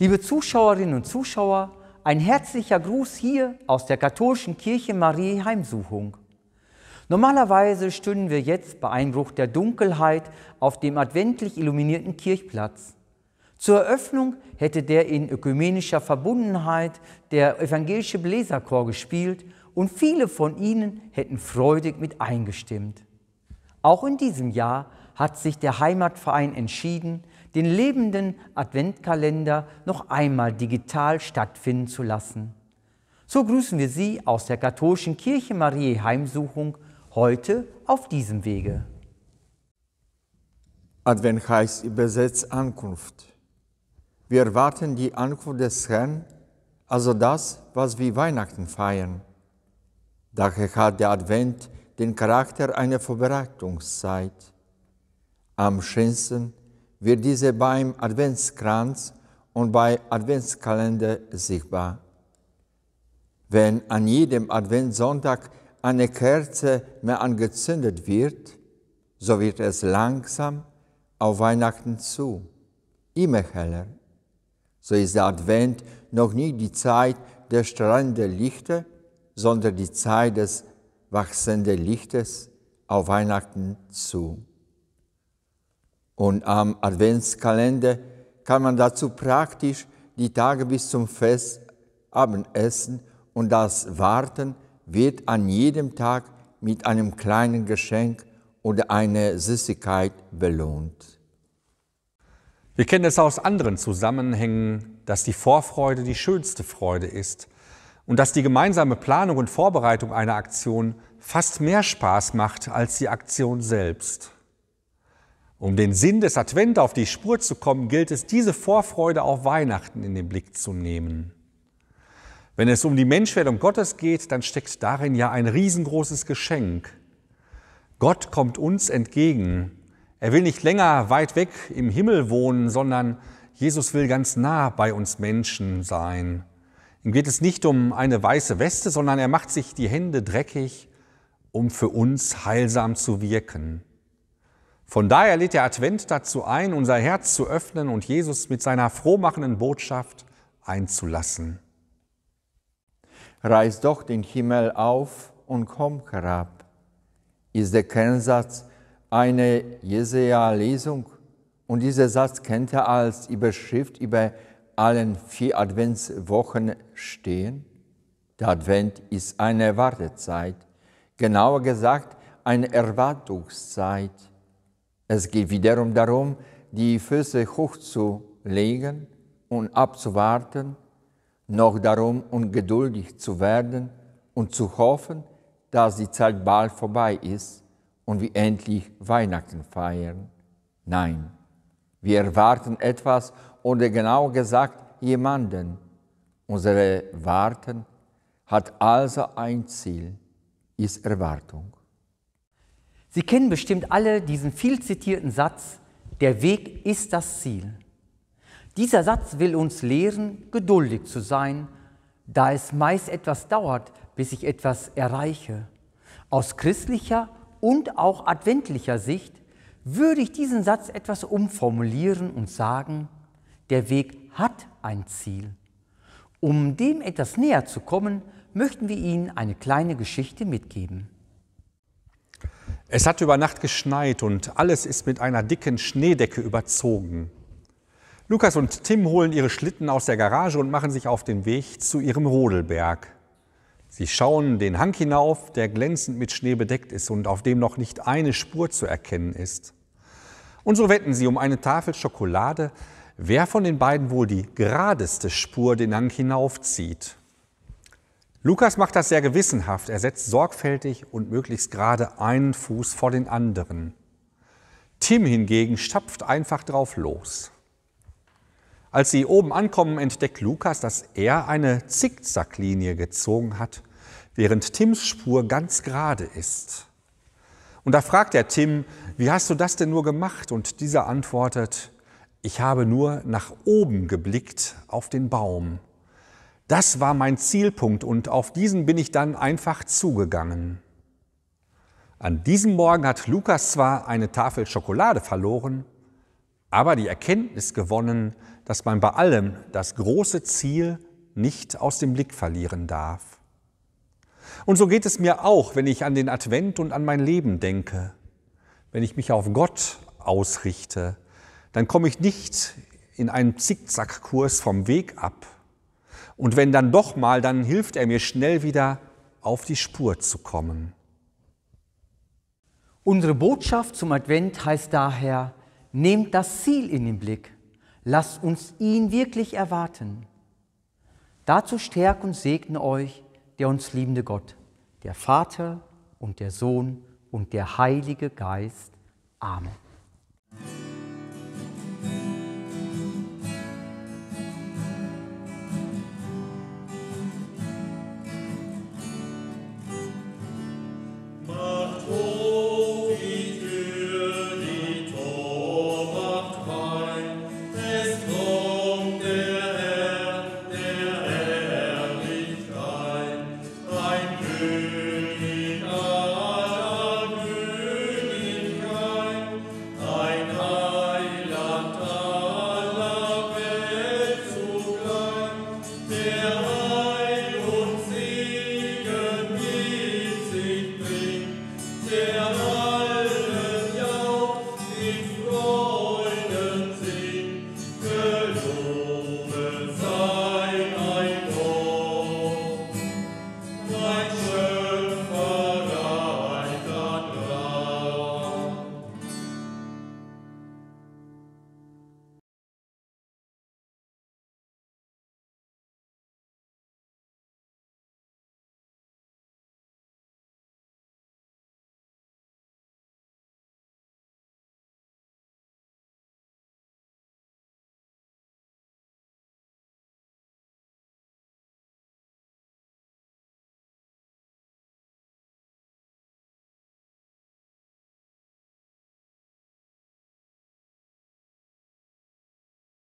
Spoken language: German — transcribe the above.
Liebe Zuschauerinnen und Zuschauer, ein herzlicher Gruß hier aus der katholischen Kirche Marie Heimsuchung. Normalerweise stünden wir jetzt bei Einbruch der Dunkelheit auf dem adventlich illuminierten Kirchplatz. Zur Eröffnung hätte der in ökumenischer Verbundenheit der evangelische Bläserchor gespielt und viele von ihnen hätten freudig mit eingestimmt. Auch in diesem Jahr hat sich der Heimatverein entschieden, den lebenden Adventkalender noch einmal digital stattfinden zu lassen. So grüßen wir Sie aus der katholischen Kirche Marie Heimsuchung heute auf diesem Wege. Advent heißt übersetzt Ankunft. Wir erwarten die Ankunft des Herrn, also das, was wir Weihnachten feiern. Daher hat der Advent den Charakter einer Vorbereitungszeit. Am schönsten wird diese beim Adventskranz und bei Adventskalender sichtbar. Wenn an jedem Adventssonntag eine Kerze mehr angezündet wird, so wird es langsam auf Weihnachten zu, immer heller. So ist der Advent noch nie die Zeit der strahlenden Lichter, sondern die Zeit des wachsenden Lichtes auf Weihnachten zu. Und am Adventskalender kann man dazu praktisch die Tage bis zum Fest Abendessen und das Warten wird an jedem Tag mit einem kleinen Geschenk oder einer Süßigkeit belohnt. Wir kennen es aus anderen Zusammenhängen, dass die Vorfreude die schönste Freude ist und dass die gemeinsame Planung und Vorbereitung einer Aktion fast mehr Spaß macht als die Aktion selbst. Um den Sinn des Advent auf die Spur zu kommen, gilt es, diese Vorfreude auf Weihnachten in den Blick zu nehmen. Wenn es um die Menschwerdung Gottes geht, dann steckt darin ja ein riesengroßes Geschenk. Gott kommt uns entgegen. Er will nicht länger weit weg im Himmel wohnen, sondern Jesus will ganz nah bei uns Menschen sein. Ihm geht es nicht um eine weiße Weste, sondern er macht sich die Hände dreckig, um für uns heilsam zu wirken. Von daher lädt der Advent dazu ein, unser Herz zu öffnen und Jesus mit seiner frohmachenden Botschaft einzulassen. Reiß doch den Himmel auf und komm herab, ist der Kernsatz eine Jesaja-Lesung. Und dieser Satz kennt er als Überschrift über allen vier Adventswochen stehen. Der Advent ist eine Wartezeit, genauer gesagt eine Erwartungszeit. Es geht wiederum darum, die Füße hochzulegen und abzuwarten, noch darum, ungeduldig zu werden und zu hoffen, dass die Zeit bald vorbei ist und wir endlich Weihnachten feiern. Nein, wir erwarten etwas oder genau gesagt jemanden. Unsere Warten hat also ein Ziel, ist Erwartung. Sie kennen bestimmt alle diesen viel zitierten Satz, der Weg ist das Ziel. Dieser Satz will uns lehren, geduldig zu sein, da es meist etwas dauert, bis ich etwas erreiche. Aus christlicher und auch adventlicher Sicht würde ich diesen Satz etwas umformulieren und sagen, der Weg hat ein Ziel. Um dem etwas näher zu kommen, möchten wir Ihnen eine kleine Geschichte mitgeben. Es hat über Nacht geschneit und alles ist mit einer dicken Schneedecke überzogen. Lukas und Tim holen ihre Schlitten aus der Garage und machen sich auf den Weg zu ihrem Rodelberg. Sie schauen den Hang hinauf, der glänzend mit Schnee bedeckt ist und auf dem noch nicht eine Spur zu erkennen ist. Und so wetten sie um eine Tafel Schokolade, wer von den beiden wohl die geradeste Spur den Hang hinaufzieht. Lukas macht das sehr gewissenhaft. Er setzt sorgfältig und möglichst gerade einen Fuß vor den anderen. Tim hingegen stapft einfach drauf los. Als sie oben ankommen, entdeckt Lukas, dass er eine Zickzacklinie gezogen hat, während Tims Spur ganz gerade ist. Und da fragt er Tim, wie hast du das denn nur gemacht? Und dieser antwortet, ich habe nur nach oben geblickt auf den Baum. Das war mein Zielpunkt und auf diesen bin ich dann einfach zugegangen. An diesem Morgen hat Lukas zwar eine Tafel Schokolade verloren, aber die Erkenntnis gewonnen, dass man bei allem das große Ziel nicht aus dem Blick verlieren darf. Und so geht es mir auch, wenn ich an den Advent und an mein Leben denke. Wenn ich mich auf Gott ausrichte, dann komme ich nicht in einem Zickzackkurs vom Weg ab und wenn dann doch mal, dann hilft er mir schnell wieder auf die Spur zu kommen. Unsere Botschaft zum Advent heißt daher, nehmt das Ziel in den Blick, lasst uns ihn wirklich erwarten. Dazu stärke und segne euch der uns liebende Gott, der Vater und der Sohn und der Heilige Geist. Amen.